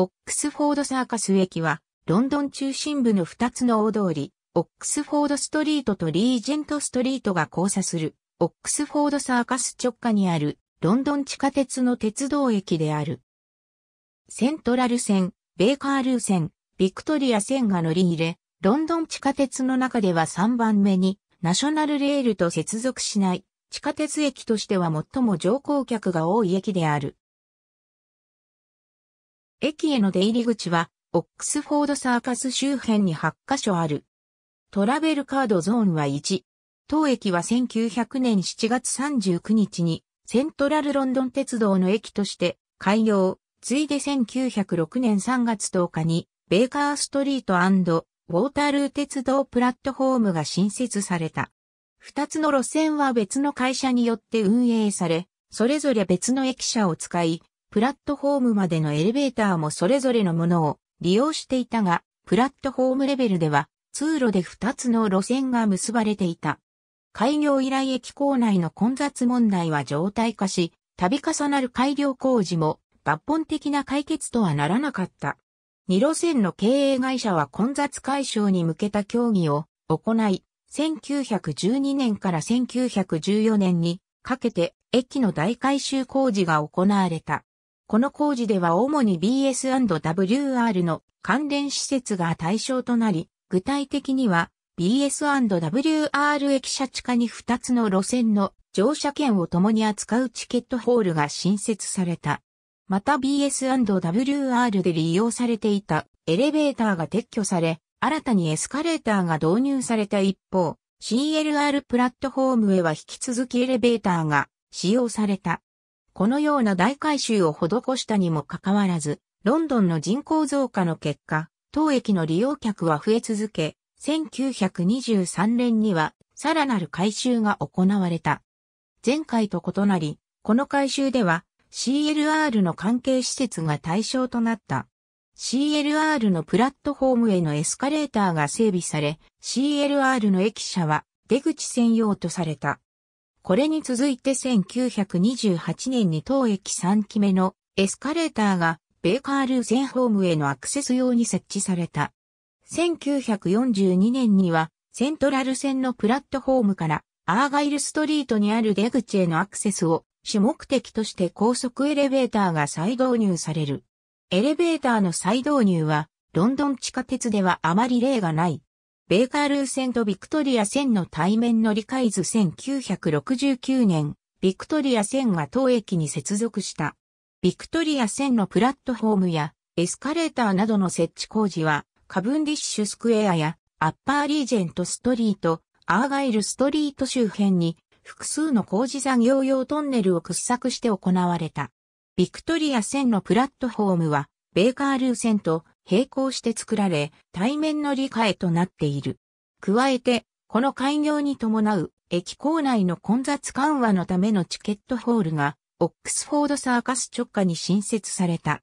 オックスフォードサーカス駅は、ロンドン中心部の2つの大通り、オックスフォードストリートとリージェントストリートが交差する、オックスフォードサーカス直下にある、ロンドン地下鉄の鉄道駅である。セントラル線、ベーカールー線、ビクトリア線が乗り入れ、ロンドン地下鉄の中では3番目に、ナショナルレールと接続しない、地下鉄駅としては最も乗降客が多い駅である。駅への出入り口は、オックスフォードサーカス周辺に8カ所ある。トラベルカードゾーンは1。当駅は1900年7月39日に、セントラルロンドン鉄道の駅として開業、ついで1906年3月10日に、ベーカーストリートウォータールー鉄道プラットフォームが新設された。二つの路線は別の会社によって運営され、それぞれ別の駅舎を使い、プラットフォームまでのエレベーターもそれぞれのものを利用していたが、プラットフォームレベルでは通路で2つの路線が結ばれていた。開業以来駅構内の混雑問題は常態化し、度重なる改良工事も抜本的な解決とはならなかった。2路線の経営会社は混雑解消に向けた協議を行い、1912年から1914年にかけて駅の大改修工事が行われた。この工事では主に BS&WR の関連施設が対象となり、具体的には BS&WR 駅舎地下に2つの路線の乗車券を共に扱うチケットホールが新設された。また BS&WR で利用されていたエレベーターが撤去され、新たにエスカレーターが導入された一方、CLR プラットフォームへは引き続きエレベーターが使用された。このような大改修を施したにもかかわらず、ロンドンの人口増加の結果、当駅の利用客は増え続け、1923年にはさらなる改修が行われた。前回と異なり、この改修では CLR の関係施設が対象となった。CLR のプラットフォームへのエスカレーターが整備され、CLR の駅舎は出口専用とされた。これに続いて1928年に当駅3期目のエスカレーターがベーカールーセンホームへのアクセス用に設置された。1942年にはセントラル線のプラットホームからアーガイルストリートにある出口へのアクセスを主目的として高速エレベーターが再導入される。エレベーターの再導入はロンドン地下鉄ではあまり例がない。ベーカールー線とビクトリア線の対面乗り換え図1969年、ビクトリア線が当駅に接続した。ビクトリア線のプラットフォームやエスカレーターなどの設置工事は、カブンディッシュスクエアやアッパーリージェントストリート、アーガイルストリート周辺に複数の工事作業用トンネルを掘削して行われた。ビクトリア線のプラットフォームは、ベーカールー線と並行して作られ、対面乗り換えとなっている。加えて、この開業に伴う駅構内の混雑緩和のためのチケットホールが、オックスフォードサーカス直下に新設された。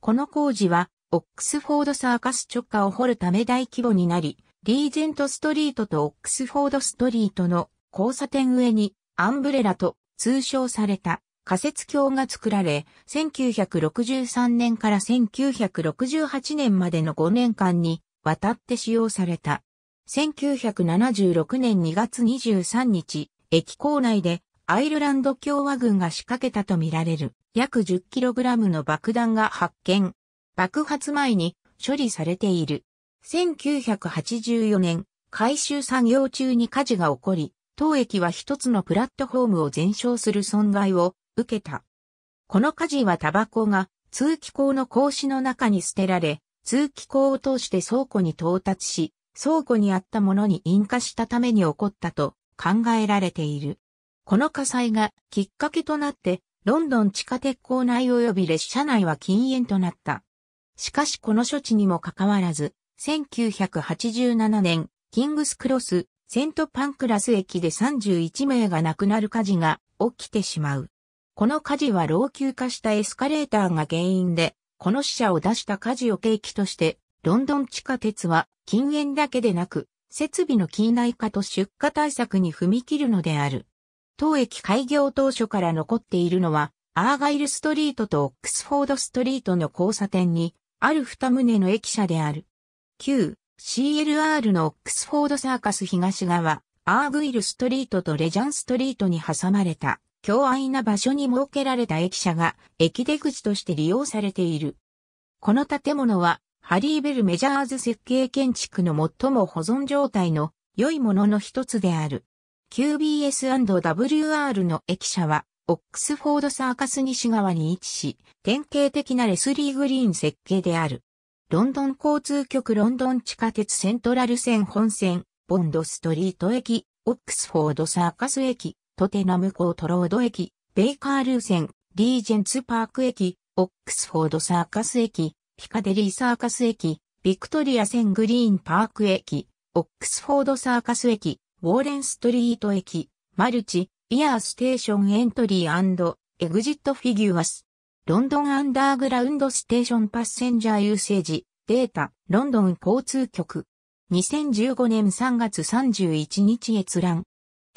この工事は、オックスフォードサーカス直下を掘るため大規模になり、リーゼントストリートとオックスフォードストリートの交差点上にアンブレラと通称された。仮説橋が作られ、1963年から1968年までの5年間に渡って使用された。1976年2月23日、駅構内でアイルランド共和軍が仕掛けたとみられる約 10kg の爆弾が発見。爆発前に処理されている。1984年、回収作業中に火事が起こり、当駅は一つのプラットフォームを全焼する損害を受けた。この火事はタバコが通気口の格子の中に捨てられ、通気口を通して倉庫に到達し、倉庫にあったものに引火したために起こったと考えられている。この火災がきっかけとなって、ロンドン地下鉄構内及び列車内は禁煙となった。しかしこの処置にもかかわらず、1987年、キングスクロス、セントパンクラス駅で31名が亡くなる火事が起きてしまう。この火事は老朽化したエスカレーターが原因で、この死者を出した火事を契機として、ロンドン地下鉄は禁煙だけでなく、設備の近代化と出荷対策に踏み切るのである。当駅開業当初から残っているのは、アーガイルストリートとオックスフォードストリートの交差点に、ある二棟の駅舎である。旧 CLR のオックスフォードサーカス東側、アーグイルストリートとレジャンストリートに挟まれた狭隘な場所に設けられた駅舎が駅出口として利用されている。この建物はハリーベルメジャーズ設計建築の最も保存状態の良いものの一つである。QBS&WR の駅舎はオックスフォードサーカス西側に位置し、典型的なレスリーグリーン設計である。ロンドン交通局ロンドン地下鉄セントラル線本線、ボンドストリート駅、オックスフォードサーカス駅、トテナムコートロード駅、ベイカールー線、リージェンツパーク駅、オックスフォードサーカス駅、ピカデリーサーカス駅、ビクトリア線グリーンパーク駅、オックスフォードサーカス駅、ウォーレンストリート駅、マルチ、イヤーステーションエントリーエグジットフィギュアス。ロンドンアンダーグラウンドステーションパッセンジャー優勢セージ、データ、ロンドン交通局。2015年3月31日閲覧。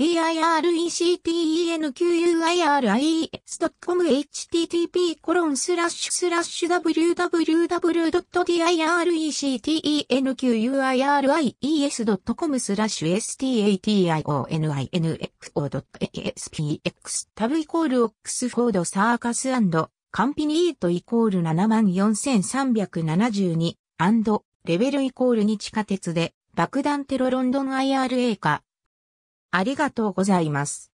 d i r e c t e n q i r i e s c o m h t t p コロンスラッシュスラッシュ www.directenqiries.com スラッシュ stationinfo.aspx タブイコールオックスフォードサーカスカンピニートイコール74372レベルイコールに地下鉄で爆弾テロロンドン IRA かありがとうございます。